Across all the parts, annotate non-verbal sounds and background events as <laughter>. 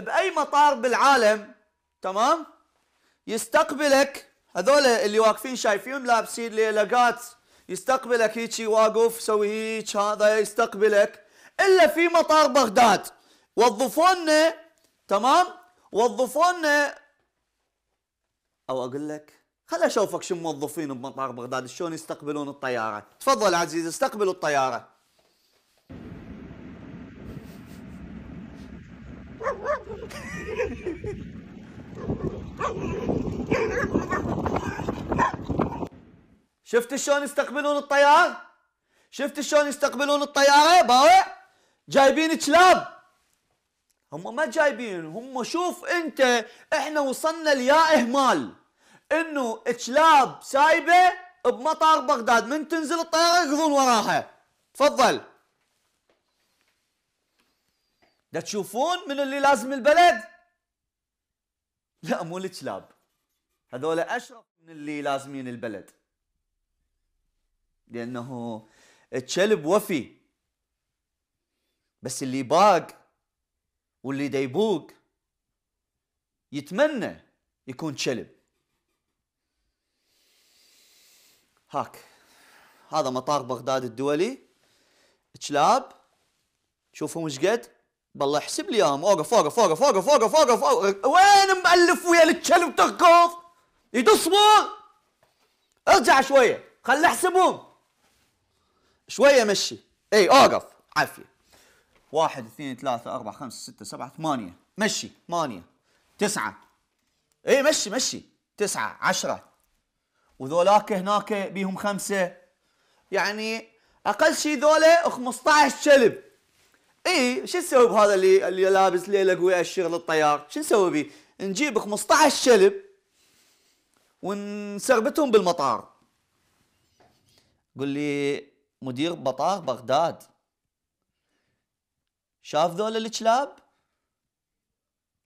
باي مطار بالعالم تمام يستقبلك هذول اللي واقفين شايفينهم لابسين ليلقات يستقبلك هيجي واقف سوي هيك هذا يستقبلك الا في مطار بغداد وظفونا تمام وظفونا او اقول لك خل اشوفك شو موظفين بمطار بغداد شلون يستقبلون الطياره تفضل عزيزي استقبلوا الطياره شفت شلون يستقبلون الطيار شفت شلون يستقبلون الطياره باوع جايبين كلاب هم ما جايبين هم شوف انت احنا وصلنا ليا اهمال انه كلاب سايبه بمطار بغداد من تنزل الطياره يقضون وراها تفضل دا تشوفون من اللي لازم البلد لا مو الكلاب هذول اشرف من اللي لازمين البلد لأنه الكلب وفي بس اللي باق واللي ديبوق يتمنى يكون كلب هاك هذا مطار بغداد الدولي كلاب شوفوا مش قد بالله احسب لي اياهم اوقف اوقف اوقف اوقف اوقف اوقف, وين مألف ويا الكلب تقف يدصبون ارجع شويه خل احسبهم شويه مشي اي اوقف عافيه واحد اثنين ثلاثة أربعة خمسة ستة سبعة ثمانية مشي ثمانية تسعة اي مشي مشي تسعة عشرة وذولاك هناك بيهم خمسة يعني أقل شيء ذولا 15 كلب اي شو نسوي بهذا اللي اللي لابس ليله قوي الشغل الطيار شو نسوي بيه نجيب 15 كلب ونسربتهم بالمطار قل لي مدير بطار بغداد شاف ذول الكلاب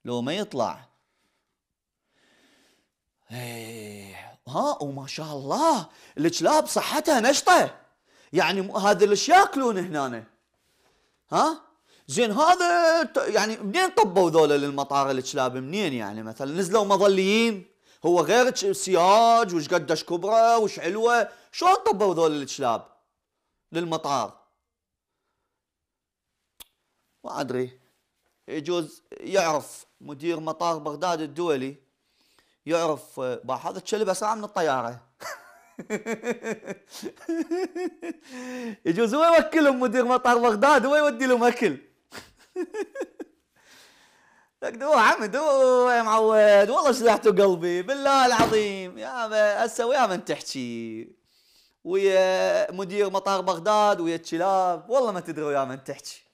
لو ما يطلع ها وما شاء الله الكلاب صحتها نشطه يعني هذا اللي ياكلون هنا ها زين هذا يعني منين طبوا ذولا للمطار الكلاب منين يعني مثلا نزلوا مظليين هو غير سياج وش قدش كبره وش حلوه شلون طبوا ذولا الكلاب للمطار ما أدري يجوز يعرف مدير مطار بغداد الدولي يعرف هذا تشلب أسرع من الطيارة <laughs> يجوز هو يوكلهم مدير مطار بغداد هو يودي لهم أكل <laughs> لك هو حمد هو يا معود والله شلحته قلبي بالله العظيم يا هسه ويا من تحكي ويا مدير مطار بغداد ويا الكلاب والله ما تدري ويا من تحكي